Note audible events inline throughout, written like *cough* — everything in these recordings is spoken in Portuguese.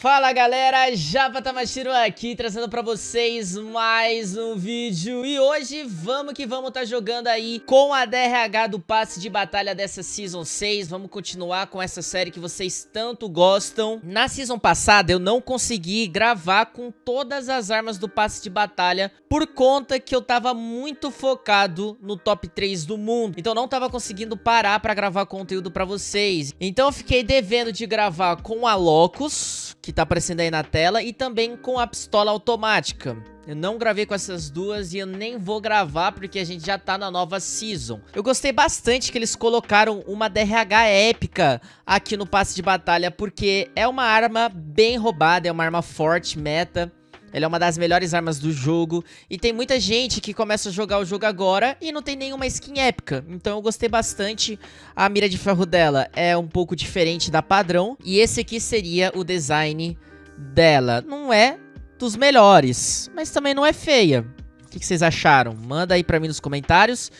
Fala galera, Japa Tamashiro aqui, trazendo pra vocês mais um vídeo E hoje vamos que vamos tá jogando aí com a DRH do passe de batalha dessa Season 6 Vamos continuar com essa série que vocês tanto gostam Na Season passada eu não consegui gravar com todas as armas do passe de batalha Por conta que eu tava muito focado no top 3 do mundo Então não tava conseguindo parar pra gravar conteúdo pra vocês Então eu fiquei devendo de gravar com a Locus, que que tá aparecendo aí na tela, e também com a pistola automática. Eu não gravei com essas duas e eu nem vou gravar porque a gente já tá na nova season. Eu gostei bastante que eles colocaram uma DRH épica aqui no passe de batalha porque é uma arma bem roubada, é uma arma forte, meta. Ela é uma das melhores armas do jogo. E tem muita gente que começa a jogar o jogo agora e não tem nenhuma skin épica. Então eu gostei bastante. A mira de ferro dela é um pouco diferente da padrão. E esse aqui seria o design dela. Não é dos melhores, mas também não é feia. O que, vocês acharam? Manda aí pra mim nos comentários.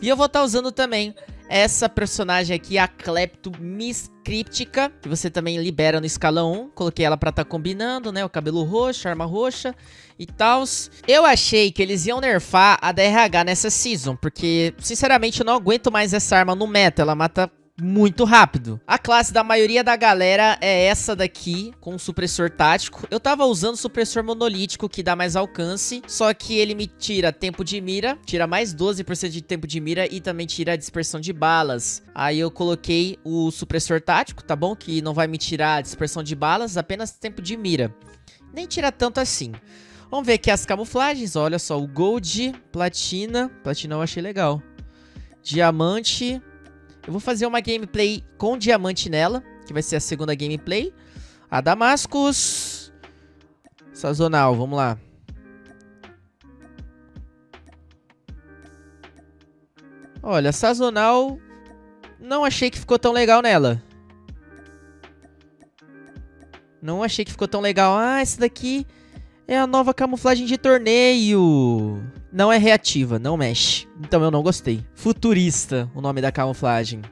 E eu vou estar tá usando também essa personagem aqui, a Clepto Miss Críptica, que você também libera no escalão 1. Coloquei ela pra tá combinando, né? O cabelo roxo, arma roxa e tal. Eu achei que eles iam nerfar a DRH nessa season, porque, sinceramente, eu não aguento mais essa arma no meta. Ela mata muito rápido. A classe da maioria da galera é essa daqui, com supressor tático. Eu tava usando supressor monolítico, que dá mais alcance, só que ele me tira tempo de mira, tira mais 12% de tempo de mira e também tira a dispersão de balas. Aí eu coloquei o supressor tático, tá bom? Que não vai me tirar a dispersão de balas, apenas tempo de mira. Nem tira tanto assim. Vamos ver aqui as camuflagens, olha só, o Gold, Platina, Platina eu achei legal, Diamante, eu vou fazer uma gameplay com diamante nela, que vai ser a segunda gameplay. A Damascus. Sazonal, vamos lá. Olha, sazonal... Não achei que ficou tão legal nela. Não achei que ficou tão legal. Ah, esse daqui é a nova camuflagem de torneio. Não é reativa, não mexe. Então eu não gostei. Futurista, o nome da camuflagem.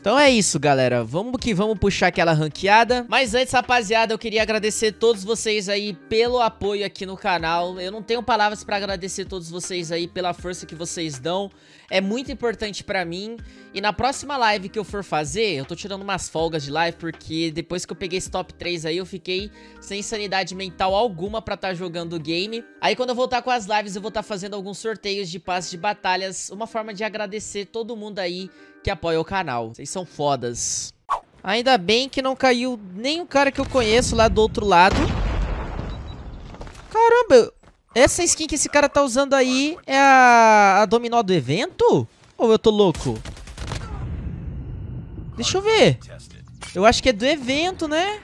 Então é isso, galera. Vamos que vamos puxar aquela ranqueada. Mas antes, rapaziada, eu queria agradecer todos vocês aí pelo apoio aqui no canal. Eu não tenho palavras pra agradecer todos vocês aí pela força que vocês dão. É muito importante pra mim. E na próxima live que eu for fazer, eu tô tirando umas folgas de live, porque depois que eu peguei esse top 3 aí, eu fiquei sem sanidade mental alguma pra estar tá jogando o game. Aí quando eu voltar com as lives, eu vou estar tá fazendo alguns sorteios de passes de batalhas. Uma forma de agradecer todo mundo aí que apoia o canal. Vocês são fodas. Ainda bem que não caiu nem o cara que eu conheço lá do outro lado. Caramba, essa skin que esse cara tá usando aí é a, a dominó do evento? Ou eu tô louco? Deixa eu ver. Eu acho que é do evento, né?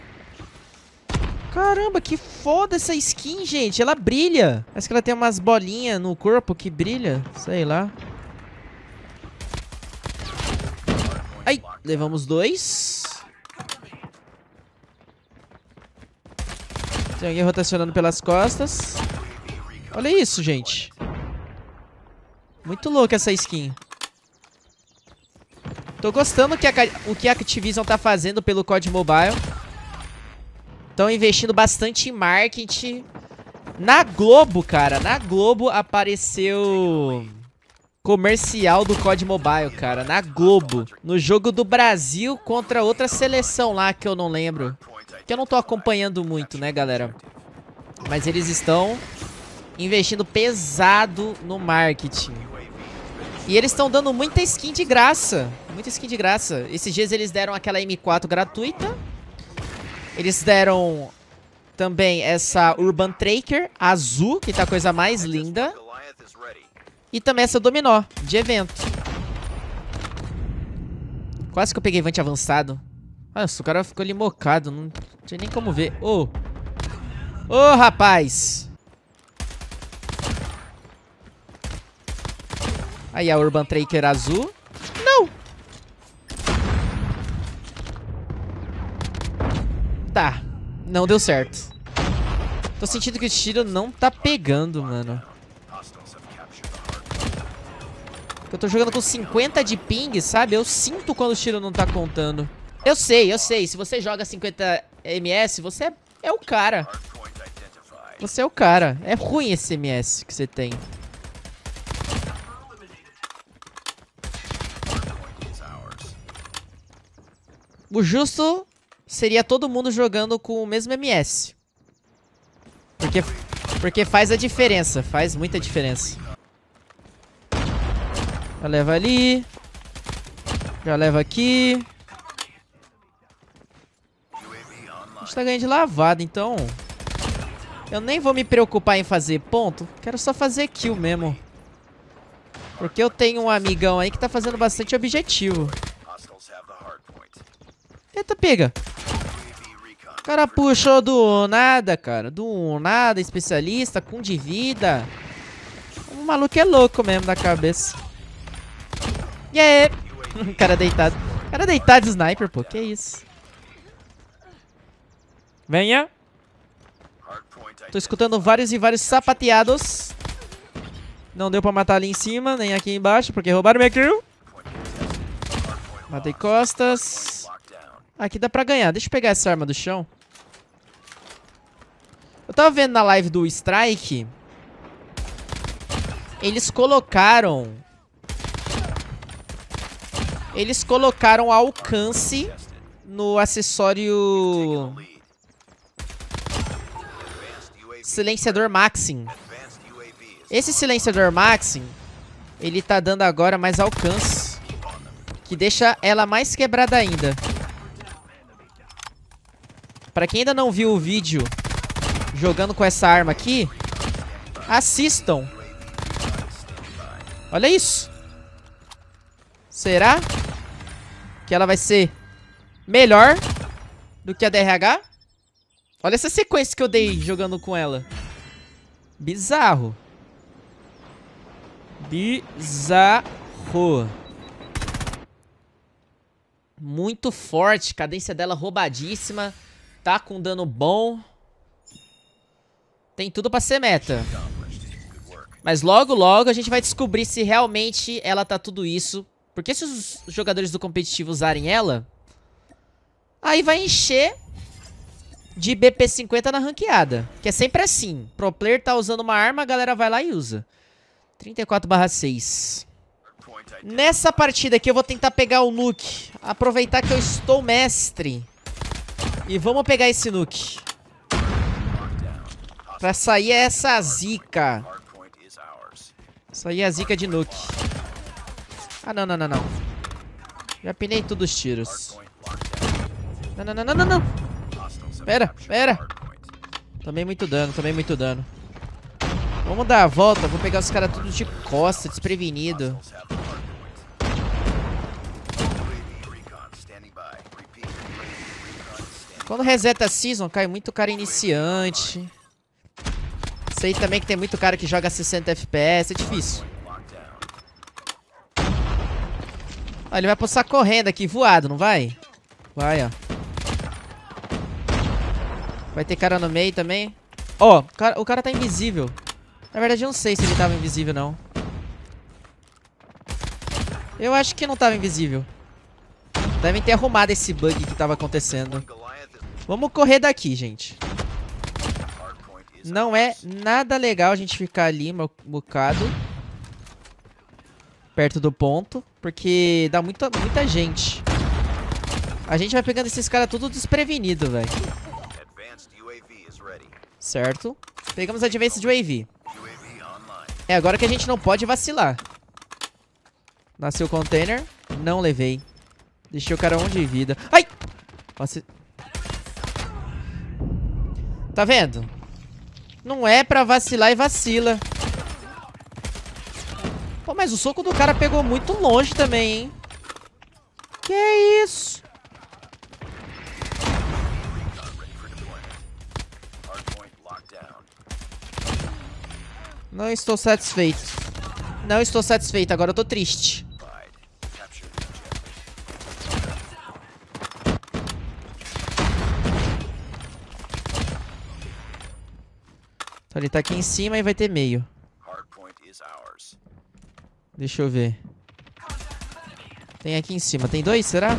Caramba, que foda essa skin, gente. Ela brilha. Parece que ela tem umas bolinhas no corpo que brilha. Sei lá. Ai, levamos dois. Tem alguém rotacionando pelas costas. Olha isso, gente. Muito louca essa skin. Tô gostando que a, o que a Activision tá fazendo pelo COD Mobile. Estão investindo bastante em marketing. Na Globo, cara. Na Globo apareceu comercial do COD Mobile, cara, na Globo, no jogo do Brasil contra outra seleção lá que eu não lembro, que eu não tô acompanhando muito, né, galera? Mas eles estão investindo pesado no marketing. E eles estão dando muita skin de graça, muita skin de graça. Esses dias eles deram aquela M4 gratuita. Eles deram também essa Urban Tracker azul, que tá a coisa mais linda. E também essa dominó de evento. Quase que eu peguei vante avançado. Nossa, o cara ficou ali mocado. Não tinha nem como ver. Ô! Oh. Ô, oh, rapaz! Aí a Urban Traker azul. Não! Tá. Não deu certo. Tô sentindo que o tiro não tá pegando, mano. Eu tô jogando com 50 de ping, sabe? Eu sinto quando o tiro não tá contando. Eu sei, eu sei. Se você joga 50 MS, você é, é o cara. Você é o cara. É ruim esse MS que você tem. O justo seria todo mundo jogando com o mesmo MS. Porque, porque faz a diferença. Faz muita diferença. Já leva ali. Já leva aqui. A gente tá ganhando de lavada, então... Eu nem vou me preocupar em fazer ponto. Quero só fazer kill mesmo. Porque eu tenho um amigão aí que tá fazendo bastante objetivo. Eita, pega. O cara puxou do nada, cara. Do nada, especialista, com de vida. O maluco é louco mesmo da cabeça. Yeah! *laughs* cara deitado. Cara deitado sniper, pô. Que isso? Venha. Tô escutando vários e vários sapateados. Não deu pra matar ali em cima, nem aqui embaixo, porque roubaram minha crew. Matei costas. Aqui dá pra ganhar. Deixa eu pegar essa arma do chão. Eu tava vendo na live do Strike. Eles colocaram eles colocaram alcance no acessório... Silenciador Maxim. Esse silenciador Maxim, ele tá dando agora mais alcance. Que deixa ela mais quebrada ainda. Pra quem ainda não viu o vídeo jogando com essa arma aqui, assistam. Olha isso. Será? Será? que ela vai ser melhor do que a DRH. Olha essa sequência que eu dei jogando com ela. Bizarro. Bizarro. Muito forte. Cadência dela roubadíssima. Tá com dano bom. Tem tudo pra ser meta. Mas logo, logo a gente vai descobrir se realmente ela tá tudo isso porque se os jogadores do competitivo usarem ela, aí vai encher de BP50 na ranqueada. Que é sempre assim. Pro player tá usando uma arma, a galera vai lá e usa. 34 barra 6. Nessa partida aqui eu vou tentar pegar o nuke. Aproveitar que eu estou mestre. E vamos pegar esse nuke. Pra sair essa zica. Sair a zica de nuke. Ah, não, não, não, não. Já pinei todos os tiros. Não, não, não, não, não, não. Pera, pera. Tomei muito dano, tomei muito dano. Vamos dar a volta. Vou pegar os caras tudo de costa, desprevenido. Quando reseta a Season, cai muito cara iniciante. Sei também que tem muito cara que joga 60 FPS. É difícil. Ó, ele vai passar correndo aqui, voado, não vai? Vai, ó. Vai ter cara no meio também. Ó, o cara, o cara tá invisível. Na verdade, eu não sei se ele tava invisível, não. Eu acho que não tava invisível. Devem ter arrumado esse bug que tava acontecendo. Vamos correr daqui, gente. Não é nada legal a gente ficar ali, meu bocado perto do ponto, porque dá muita, muita gente. A gente vai pegando esses caras tudo desprevenido, velho. Certo. Pegamos a Advanced UAV. É agora que a gente não pode vacilar. Nasceu o container. Não levei. Deixei o cara um de vida. Ai! Vacil... Tá vendo? Não é pra vacilar e vacila. Mas o soco do cara pegou muito longe também, hein? Que isso? Não estou satisfeito. Não estou satisfeito, agora eu tô triste. Então ele tá aqui em cima e vai ter meio. Deixa eu ver. Tem aqui em cima. Tem dois, será?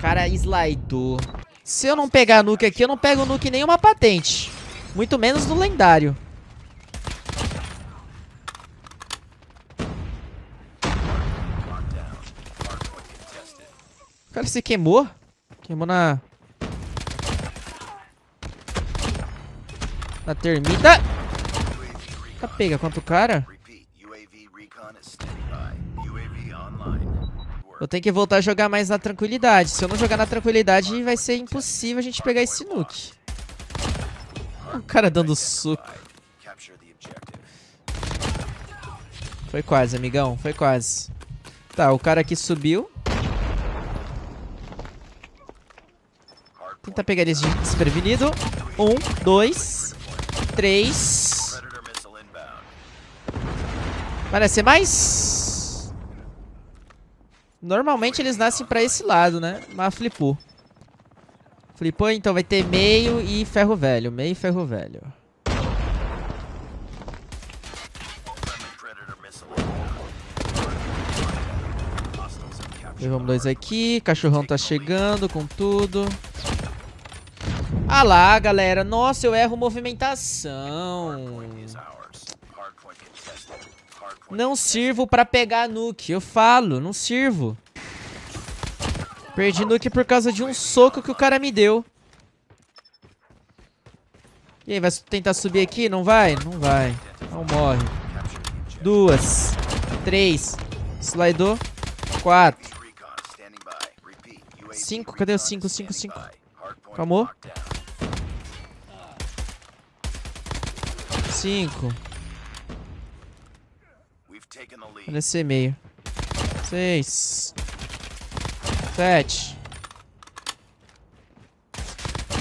Cara, slidou. Se eu não pegar nuke aqui, eu não pego nuke nenhuma patente. Muito menos do lendário. cara você queimou. Queimou na... Na termita. Tá pega quanto cara. Eu tenho que voltar a jogar mais na tranquilidade. Se eu não jogar na tranquilidade, vai ser impossível a gente pegar esse nuke. O cara dando suco. Foi quase, amigão. Foi quase. Tá, o cara aqui subiu. Tenta pegar ele desprevenido. Um, dois, três... Parece ser mais? Normalmente eles nascem pra esse lado, né? Mas flipou. Flipou, então vai ter meio e ferro velho. Meio e ferro velho. Levamos dois aqui. Cachorrão tá chegando com tudo. Ah lá, galera. Nossa, eu erro movimentação. Não sirvo pra pegar nuke. Eu falo, não sirvo. Perdi nuke por causa de um soco que o cara me deu. E aí, vai tentar subir aqui? Não vai? Não vai. Não morre. Duas. Três. Slidou. Quatro. Cinco. Cadê o cinco? Cinco, cinco. Calmou. Cinco nesse meio. Seis. Sete.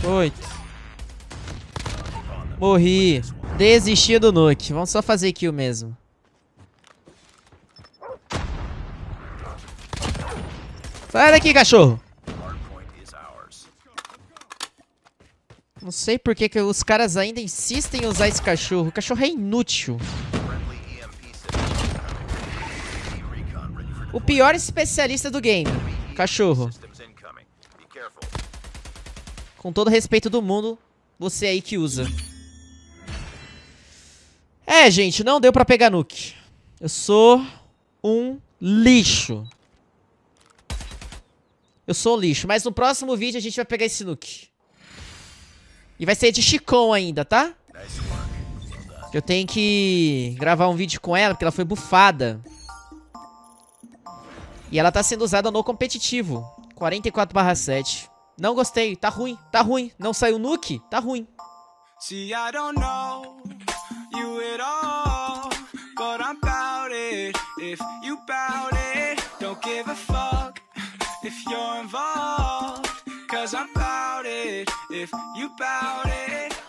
Oito. Morri. Desisti do nuke. Vamos só fazer kill mesmo. Sai daqui, cachorro. Não sei por que, que os caras ainda insistem em usar esse cachorro. O cachorro é inútil. O pior especialista do game. Cachorro. Com todo respeito do mundo, você aí que usa. É, gente, não deu pra pegar nuke. Eu sou um lixo. Eu sou um lixo, mas no próximo vídeo a gente vai pegar esse nuke. E vai ser de Chicon ainda, tá? Eu tenho que gravar um vídeo com ela, porque ela foi bufada. E ela tá sendo usada no competitivo. 44 barra 7. Não gostei, tá ruim, tá ruim. Não saiu nuke, tá ruim. See, I don't know you at all, but I'm about it. If you it, don't give a fuck if you're involved. Cause I'm about it, if you it.